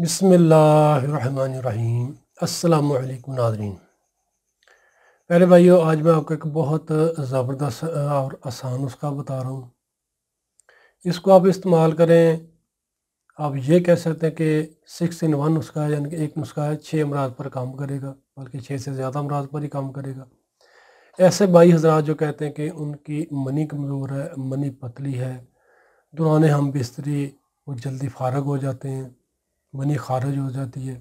बसमीम् अल्लाम नाजरीन पहले भाइयों आज मैं आपको एक बहुत ज़बरदस्त और आसान उसका बता रहा हूँ इसको आप इस्तेमाल करें आप ये कह सकते हैं कि सिक्स इन वन नुस्खा है यानी कि एक नुस्खा है छः अमराज पर काम करेगा बल्कि छः से ज़्यादा अमराज पर ही काम करेगा ऐसे भाई हजरात जो कहते हैं कि उनकी मनी कमज़ोर है मनी पतली है दुराने हम बिस्तरी वो जल्दी फारग हो जाते हैं मनी खारिज हो जाती है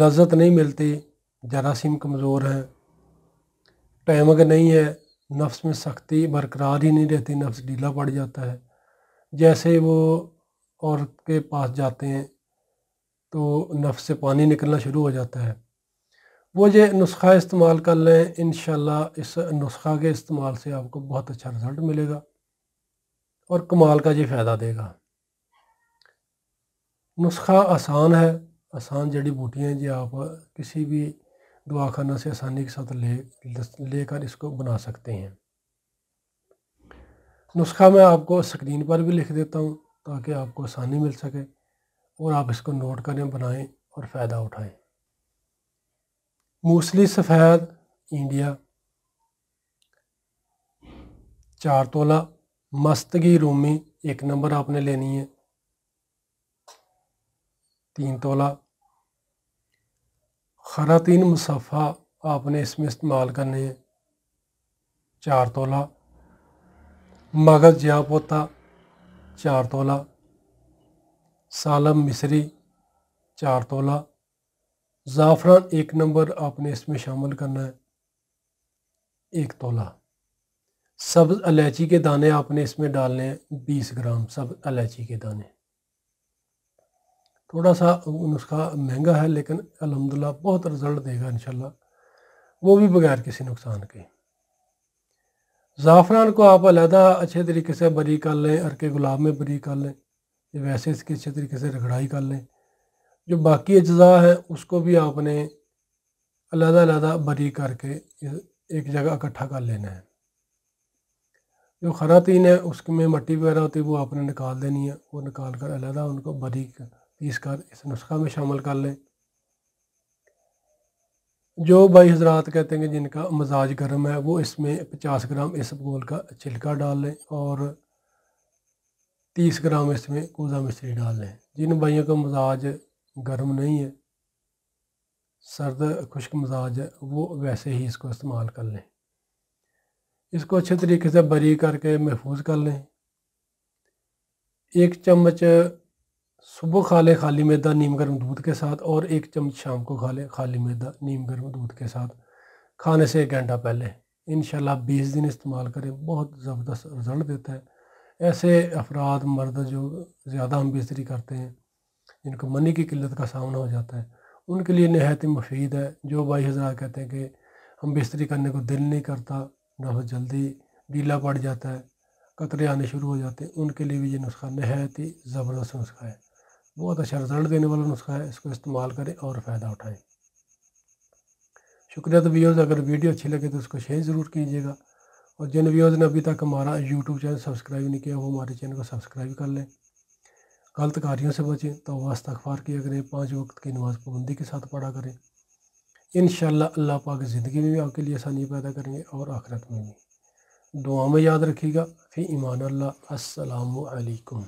लज्जत नहीं मिलती जरासीम कमज़ोर हैं टहमग नहीं है नफ्स में सख्ती बरकरार ही नहीं रहती नफ्स ढीला पड़ जाता है जैसे वो औरत के पास जाते हैं तो नफ्स से पानी निकलना शुरू हो जाता है वो ये नुस्खा इस्तेमाल कर लें इन इस नुस्खा के इस्तेमाल से आपको बहुत अच्छा रिज़ल्ट मिलेगा और कमाल का ये फ़ायदा देगा नुस्खा आसान है आसान जड़ी बूटियाँ जो आप किसी भी दुआखाना से आसानी के साथ ले लेकर इसको बना सकते हैं नुस्खा मैं आपको स्क्रीन पर भी लिख देता हूँ ताकि आपको आसानी मिल सके और आप इसको नोट करें बनाएं और फ़ायदा उठाएं मूसली सफ़ेद इंडिया चार तोला मस्तगी रूमी एक नंबर आपने लेनी है तीन तोला तीन मुसफ़ा आपने इसमें इस्तेमाल करने है चार तोला मगज जया पोता चार तोला सालम मिसरी चार तोला ज़ाफ़रान एक नंबर आपने इसमें शामिल करना है एक तोला सब्ज़ इलायची के दाने आपने इसमें डालने हैं बीस ग्राम सब्ज़ इलायची के दाने थोड़ा सा नुस्खा महंगा है लेकिन अलहमदिल्ला बहुत रिज़ल्ट देगा इन वो भी बगैर किसी नुकसान के ज़ाफ़रान को आप अलहदा अच्छे तरीके से बरी कर लें अरके गुलाब में बरी कर लें वैसे इसकी अच्छे तरीके से रगड़ाई कर लें जो बाकी अज्जा हैं उसको भी आपने अलहदा अलहदा बरी करके एक जगह इकट्ठा कर लेना है जो खरातीन है उसमें मट्टी वगैरह होती है वो आपने निकाल देनी है वो निकाल कर अलहदा उनको बरी कर कर इस नुस्खा में शामिल कर लें जो भाई हजरात कहते हैं कि जिनका मजाज गर्म है वो इसमें पचास ग्राम इस गोल का छिलका डाल लें और तीस ग्राम इसमें कोजा मिश्री डाल लें जिन भाइयों का मजाज गर्म नहीं है सर्द खुश्क मजाज है वो वैसे ही इसको इस्तेमाल कर लें इसको अच्छे तरीके से बरी करके महफूज कर लें एक चम्मच सुबह खा लें खाली मैदा नीम गर्म दूध के साथ और एक चम्मच शाम को खा लें खाली मैदा नीम गर्म दूध के साथ खाने से एक घंटा पहले इन शाला बीस दिन इस्तेमाल करें बहुत ज़बरदस्त रिज़ल्ट देता है ऐसे अफराद मर्द जो ज़्यादा हम बिस्तरी करते हैं जिनको मनी की किल्लत का सामना हो जाता है उनके लिए नहायत मुफीद है जो भाई हजरा कहते हैं कि हम बिस्तरी करने को दिल नहीं करता ना जल्दी गीला पड़ जाता है कतरे आने शुरू हो जाते हैं उनके लिए भी ये नुस्खा नहायत ही ज़बरदस्त नुस्खा है बहुत अच्छा रिजल्ट देने वाला नुस्खा है इसको इस्तेमाल करें और फ़ायदा उठाएँ शुक्रिया तो व्यूज़ अगर वीडियो अच्छी लगे तो उसको शेयर ज़रूर कीजिएगा और जिन व्यूज़ ने अभी तक हमारा यूट्यूब चैनल सब्सक्राइब नहीं किया वो हमारे चैनल को सब्सक्राइब कर लें गलत कार्यों से बचें तो वास्त अखबार किया करें पाँच वक्त की नमाज़ पाबंदी के साथ पढ़ा करें इन अल्लाह पाक ज़िंदगी में भी आपके लिए आसानी पैदा करेंगे और आखिरत में भी दुआ में याद रखिएगा फिर ईमान अल्लाह असलकम